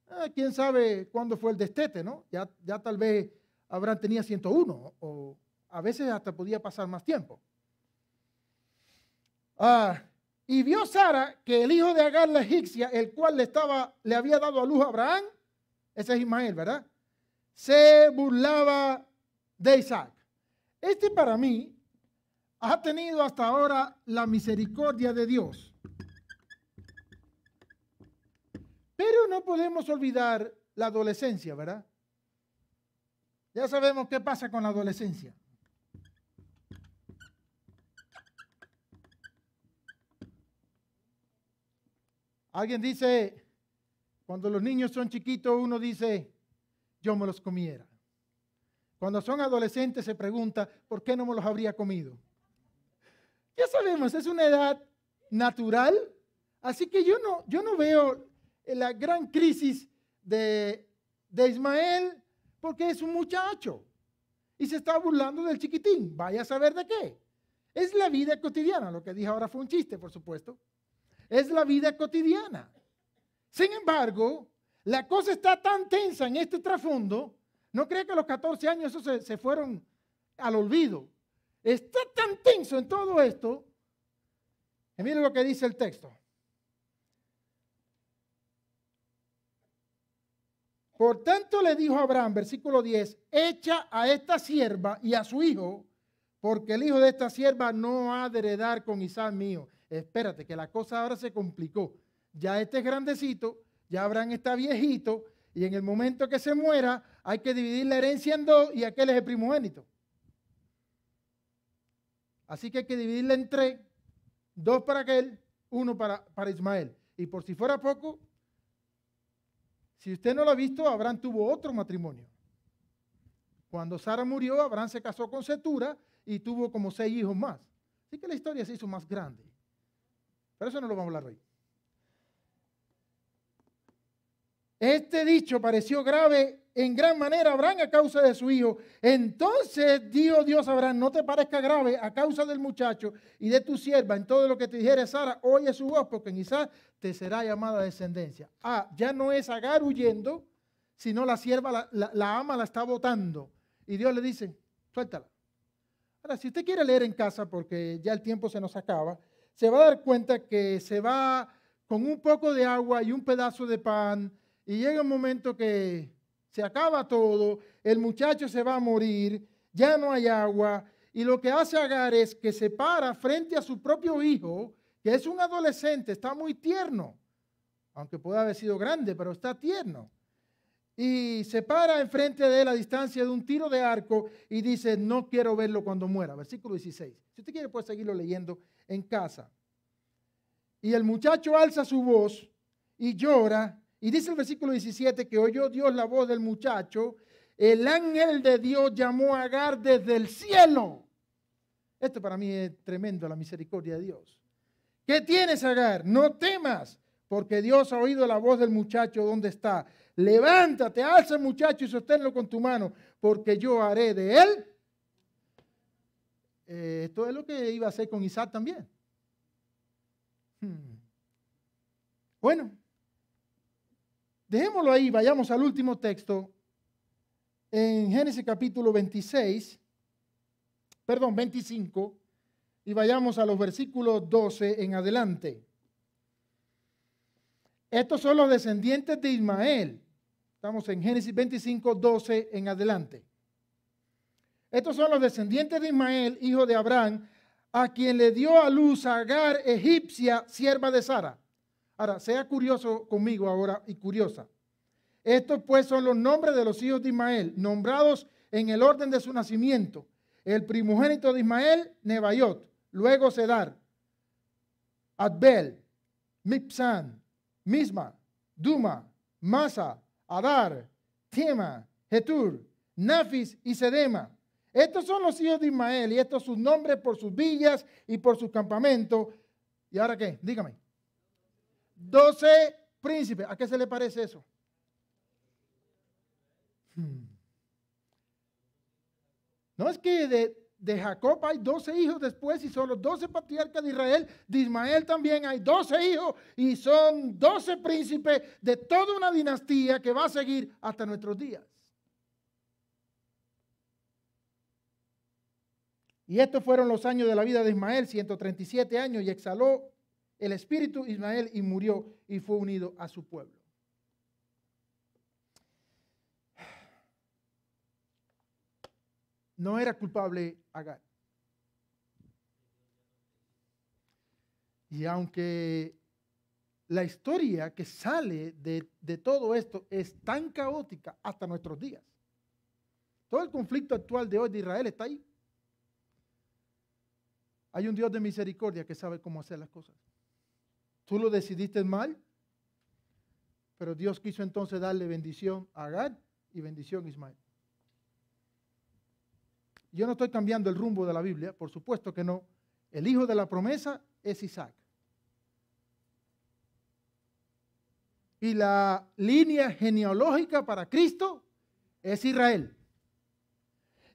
Ah, quién sabe cuándo fue el destete, ¿no? Ya, ya tal vez Abraham tenía 101 o a veces hasta podía pasar más tiempo. Ah, y vio Sara que el hijo de Agar la egipcia, el cual le, estaba, le había dado a luz a Abraham, ese es Ismael, ¿verdad? Se burlaba de Isaac. Este para mí ha tenido hasta ahora la misericordia de Dios Pero no podemos olvidar la adolescencia, ¿verdad? Ya sabemos qué pasa con la adolescencia. Alguien dice, cuando los niños son chiquitos, uno dice, yo me los comiera. Cuando son adolescentes se pregunta, ¿por qué no me los habría comido? Ya sabemos, es una edad natural, así que yo no, yo no veo la gran crisis de, Ismael porque es un muchacho y se está burlando del chiquitín. Vaya a saber de qué. Es la vida cotidiana. Lo que dije ahora fue un chiste, por supuesto. Es la vida cotidiana. Sin embargo, la cosa está tan tensa en este trasfondo. No creo que a los 14 años eso se, se fueron al olvido. Está tan tenso en todo esto. Y miren lo que dice el texto. Por tanto le dijo a Abraham, versículo 10, echa a esta sierva y a su hijo, porque el hijo de esta sierva no ha de heredar con Isaac mío. Espérate, que la cosa ahora se complicó. Ya este es grandecito, ya Abraham está viejito, y en el momento que se muera hay que dividir la herencia en dos y aquel es el primogénito. Así que hay que dividirla en tres, dos para aquel, uno para, para Ismael. Y por si fuera poco, si usted no lo ha visto, Abraham tuvo otro matrimonio. Cuando Sara murió, Abraham se casó con Setura y tuvo como seis hijos más. Así que la historia se hizo más grande. Pero eso no lo vamos a hablar hoy. Este dicho pareció grave en gran manera a Abraham a causa de su hijo. Entonces Dios, Dios a Abraham, no te parezca grave a causa del muchacho y de tu sierva. En todo lo que te dijere Sara, oye su voz, porque quizás te será llamada descendencia. Ah, ya no es Agar huyendo, sino la sierva, la, ama, la está botando. Y Dios le dice, suéltala. Ahora, si usted quiere leer en casa, porque ya el tiempo se nos acaba, se va a dar cuenta que se va con un poco de agua y un pedazo de pan y llega un momento que se acaba todo, el muchacho se va a morir, ya no hay agua, y lo que hace Agar es que se para frente a su propio hijo, que es un adolescente, está muy tierno, aunque pueda haber sido grande, pero está tierno. Y se para enfrente de él a distancia de un tiro de arco y dice, no quiero verlo cuando muera. Versículo 16. Si usted quiere puede seguirlo leyendo en casa. Y el muchacho alza su voz y llora y dice el versículo 17 que oyó Dios la voz del muchacho. El ángel de Dios llamó a Agar desde el cielo. Esto para mí es tremendo, la misericordia de Dios. ¿Qué tienes, Agar? No temas, porque Dios ha oído la voz del muchacho ¿Dónde está. Levántate, alza muchacho y sosténlo con tu mano, porque yo haré de él. Eh, esto es lo que iba a hacer con Isaac también. Hmm. Bueno, Dejémoslo ahí, vayamos al último texto. En Génesis capítulo 26, perdón, 25, y vayamos a los versículos 12 en adelante. Estos son los descendientes de Ismael. Estamos en Génesis 25, 12 en adelante. Estos son los descendientes de Ismael, hijo de Abraham, a quien le dio a luz Agar, egipcia, sierva de Sara. Ahora, sea curioso conmigo ahora y curiosa. Estos pues son los nombres de los hijos de Ismael, nombrados en el orden de su nacimiento. El primogénito de Ismael, Nebaiot, luego Sedar, Adbel, Mipsan, Misma, Duma, Masa, Adar, Tema, Hetur, Nafis y Sedema. Estos son los hijos de Ismael y estos sus nombres por sus villas y por sus campamentos. ¿Y ahora qué? Dígame. 12 príncipes. ¿A qué se le parece eso? Hmm. No es que de, de, Jacob hay 12 hijos después y son los 12 patriarcas de Israel, de Ismael también hay 12 hijos y son 12 príncipes de toda una dinastía que va a seguir hasta nuestros días. Y estos fueron los años de la vida de Ismael, 137 años, y exhaló el espíritu Ismael y murió y fue unido a su pueblo. No era culpable Agar. Y aunque la historia que sale de, de, todo esto es tan caótica hasta nuestros días, todo el conflicto actual de hoy de Israel está ahí. Hay un Dios de misericordia que sabe cómo hacer las cosas. Tú lo decidiste mal, pero Dios quiso entonces darle bendición a Agad y bendición a Ismael. Yo no estoy cambiando el rumbo de la Biblia, por supuesto que no. El hijo de la promesa es Isaac. Y la línea genealógica para Cristo es Israel.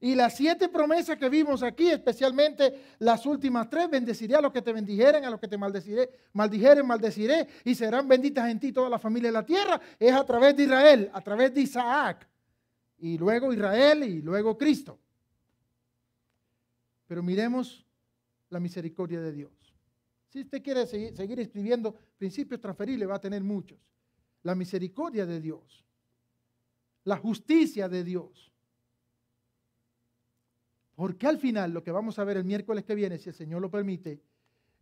Y las siete promesas que vimos aquí, especialmente las últimas tres, bendeciré a los que te bendijeren, a los que te maldeciré, maldijeren, maldeciré, y serán benditas en ti toda la familia de la tierra, es a través de Israel, a través de Isaac, y luego Israel y luego Cristo. Pero miremos la misericordia de Dios. Si usted quiere seguir escribiendo principios transferibles, va a tener muchos. La misericordia de Dios, la justicia de Dios, porque al final lo que vamos a ver el miércoles que viene, si el Señor lo permite,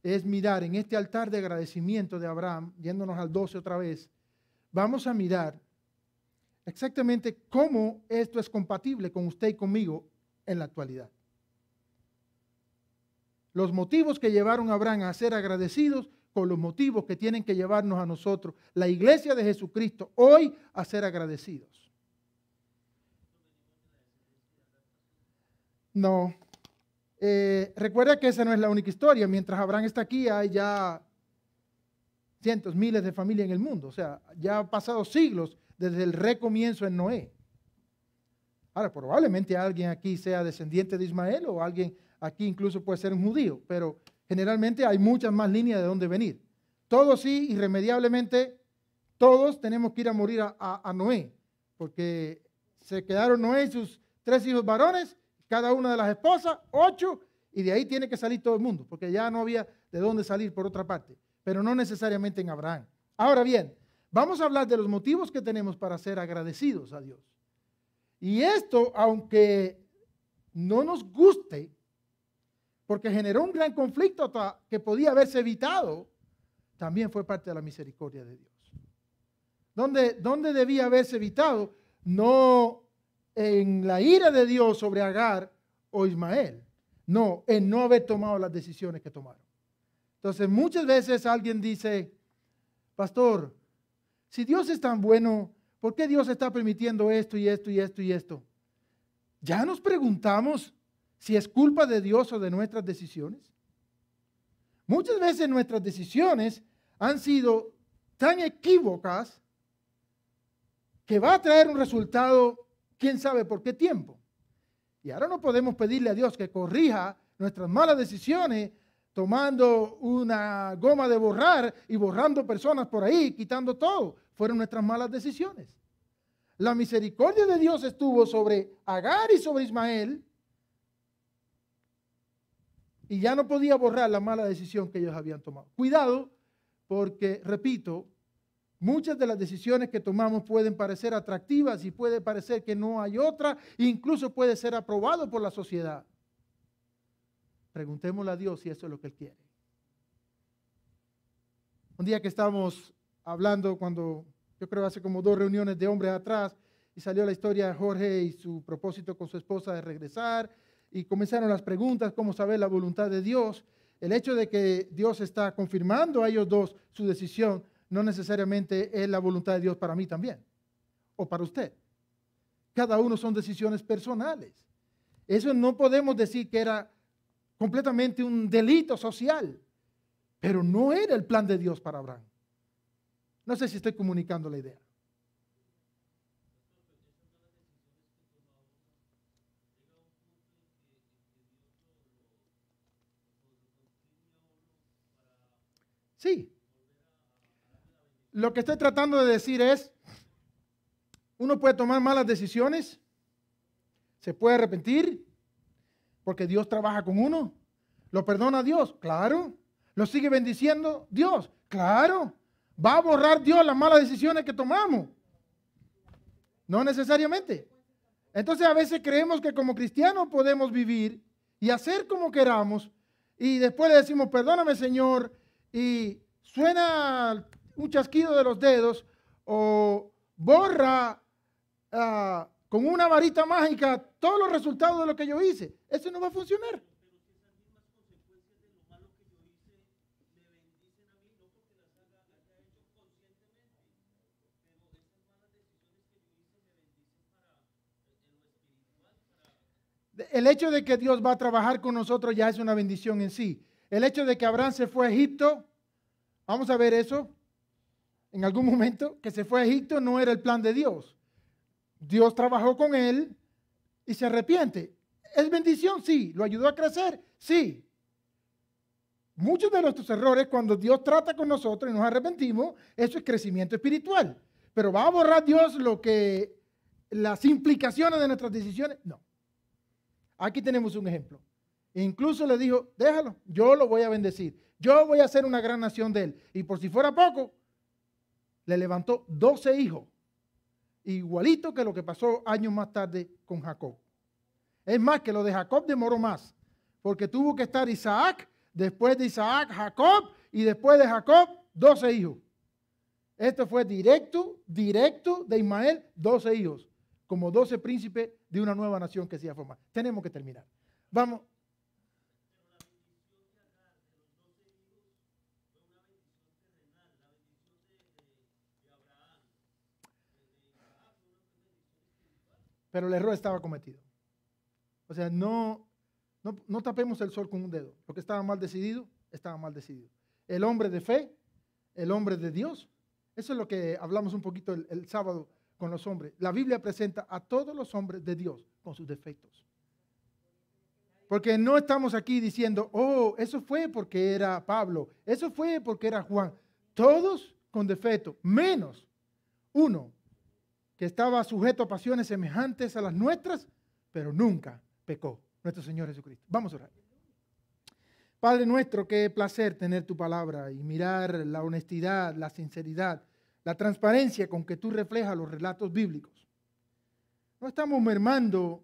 es mirar en este altar de agradecimiento de Abraham, yéndonos al 12 otra vez, vamos a mirar exactamente cómo esto es compatible con usted y conmigo en la actualidad. Los motivos que llevaron a Abraham a ser agradecidos con los motivos que tienen que llevarnos a nosotros, la iglesia de Jesucristo, hoy a ser agradecidos. No. Eh, recuerda que esa no es la única historia. Mientras Abraham está aquí, hay ya cientos, miles de familias en el mundo. O sea, ya han pasado siglos desde el recomienzo en Noé. Ahora, probablemente alguien aquí sea descendiente de Ismael o alguien aquí incluso puede ser un judío, pero generalmente hay muchas más líneas de dónde venir. Todos sí, irremediablemente, todos tenemos que ir a morir a, a Noé, porque se quedaron Noé y sus tres hijos varones cada una de las esposas, ocho, y de ahí tiene que salir todo el mundo, porque ya no había de dónde salir por otra parte, pero no necesariamente en Abraham. Ahora bien, vamos a hablar de los motivos que tenemos para ser agradecidos a Dios. Y esto, aunque no nos guste, porque generó un gran conflicto que podía haberse evitado, también fue parte de la misericordia de Dios. ¿Dónde, debía haberse evitado? No en la ira de Dios sobre Agar o Ismael. No, en no haber tomado las decisiones que tomaron. Entonces, muchas veces alguien dice, pastor, si Dios es tan bueno, ¿por qué Dios está permitiendo esto y esto y esto y esto? ¿Ya nos preguntamos si es culpa de Dios o de nuestras decisiones? Muchas veces nuestras decisiones han sido tan equívocas que va a traer un resultado quién sabe por qué tiempo. Y ahora no podemos pedirle a Dios que corrija nuestras malas decisiones tomando una goma de borrar y borrando personas por ahí, quitando todo. Fueron nuestras malas decisiones. La misericordia de Dios estuvo sobre Agar y sobre Ismael. Y ya no podía borrar la mala decisión que ellos habían tomado. Cuidado, porque, repito, Muchas de las decisiones que tomamos pueden parecer atractivas y puede parecer que no hay otra, incluso puede ser aprobado por la sociedad. Preguntémosle a Dios si eso es lo que Él quiere. Un día que estábamos hablando cuando, yo creo hace como dos reuniones de hombres atrás, y salió la historia de Jorge y su propósito con su esposa de regresar, y comenzaron las preguntas, cómo saber la voluntad de Dios, el hecho de que Dios está confirmando a ellos dos su decisión no necesariamente es la voluntad de Dios para mí también, o para usted. Cada uno son decisiones personales. Eso no podemos decir que era completamente un delito social, pero no era el plan de Dios para Abraham. No sé si estoy comunicando la idea. Sí, lo que estoy tratando de decir es, uno puede tomar malas decisiones, se puede arrepentir, porque Dios trabaja con uno. ¿Lo perdona Dios? Claro. ¿Lo sigue bendiciendo Dios? Claro. ¿Va a borrar Dios las malas decisiones que tomamos? No necesariamente. Entonces a veces creemos que como cristianos podemos vivir y hacer como queramos y después le decimos, perdóname Señor, y suena un chasquido de los dedos o borra ah, con una varita mágica todos los resultados de lo que yo hice. Eso no va a funcionar. El hecho de que Dios va a trabajar con nosotros ya es una bendición en sí. El hecho de que Abraham se fue a Egipto, vamos a ver eso en algún momento que se fue a Egipto no era el plan de Dios. Dios trabajó con él y se arrepiente. ¿Es bendición? Sí. ¿Lo ayudó a crecer? Sí. Muchos de nuestros errores, cuando Dios trata con nosotros y nos arrepentimos, eso es crecimiento espiritual. Pero ¿va a borrar Dios lo que las implicaciones de nuestras decisiones? No. Aquí tenemos un ejemplo. E incluso le dijo, déjalo, yo lo voy a bendecir. Yo voy a ser una gran nación de él. Y por si fuera poco, le levantó 12 hijos, igualito que lo que pasó años más tarde con Jacob. Es más, que lo de Jacob demoró más, porque tuvo que estar Isaac, después de Isaac Jacob, y después de Jacob 12 hijos. Esto fue directo, directo de Ismael, 12 hijos, como 12 príncipes de una nueva nación que se iba a formar. Tenemos que terminar. Vamos, pero el error estaba cometido. O sea, no, no, tapemos el sol con un dedo. Lo que estaba mal decidido, estaba mal decidido. El hombre de fe, el hombre de Dios, eso es lo que hablamos un poquito el, el sábado con los hombres. La Biblia presenta a todos los hombres de Dios con sus defectos. Porque no estamos aquí diciendo, oh, eso fue porque era Pablo, eso fue porque era Juan. Todos con defecto, menos uno que estaba sujeto a pasiones semejantes a las nuestras, pero nunca pecó nuestro Señor Jesucristo. Vamos a orar. Padre nuestro, qué placer tener tu palabra y mirar la honestidad, la sinceridad, la transparencia con que tú reflejas los relatos bíblicos. No estamos mermando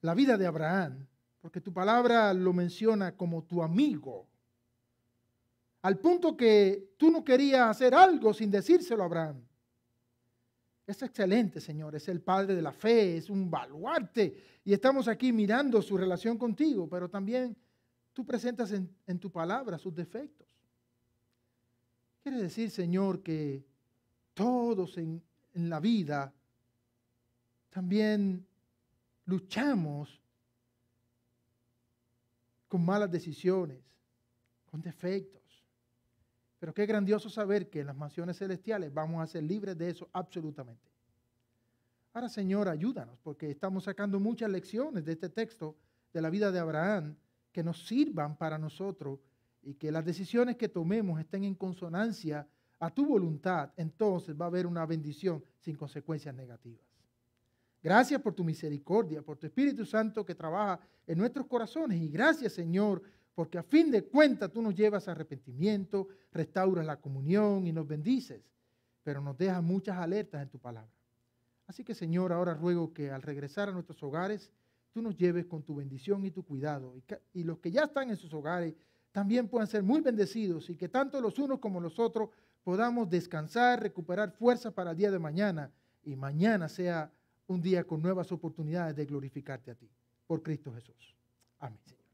la vida de Abraham, porque tu palabra lo menciona como tu amigo, al punto que tú no querías hacer algo sin decírselo a Abraham. Es excelente, Señor, es el Padre de la fe, es un baluarte. Y estamos aquí mirando su relación contigo, pero también tú presentas en, tu palabra sus defectos. Quiere decir, Señor, que todos en la vida también luchamos con malas decisiones, con defectos. Pero qué grandioso saber que en las mansiones celestiales vamos a ser libres de eso absolutamente. Ahora, Señor, ayúdanos, porque estamos sacando muchas lecciones de este texto de la vida de Abraham que nos sirvan para nosotros y que las decisiones que tomemos estén en consonancia a tu voluntad, entonces va a haber una bendición sin consecuencias negativas. Gracias por tu misericordia, por tu Espíritu Santo que trabaja en nuestros corazones y gracias, Señor, porque a fin de cuentas tú nos llevas arrepentimiento, restauras la comunión y nos bendices, pero nos dejas muchas alertas en tu palabra. Así que Señor, ahora ruego que al regresar a nuestros hogares, tú nos lleves con tu bendición y tu cuidado, y, y los que ya están en sus hogares también puedan ser muy bendecidos, y que tanto los unos como los otros podamos descansar, recuperar fuerza para el día de mañana, y mañana sea un día con nuevas oportunidades de glorificarte a ti. Por Cristo Jesús. Amén.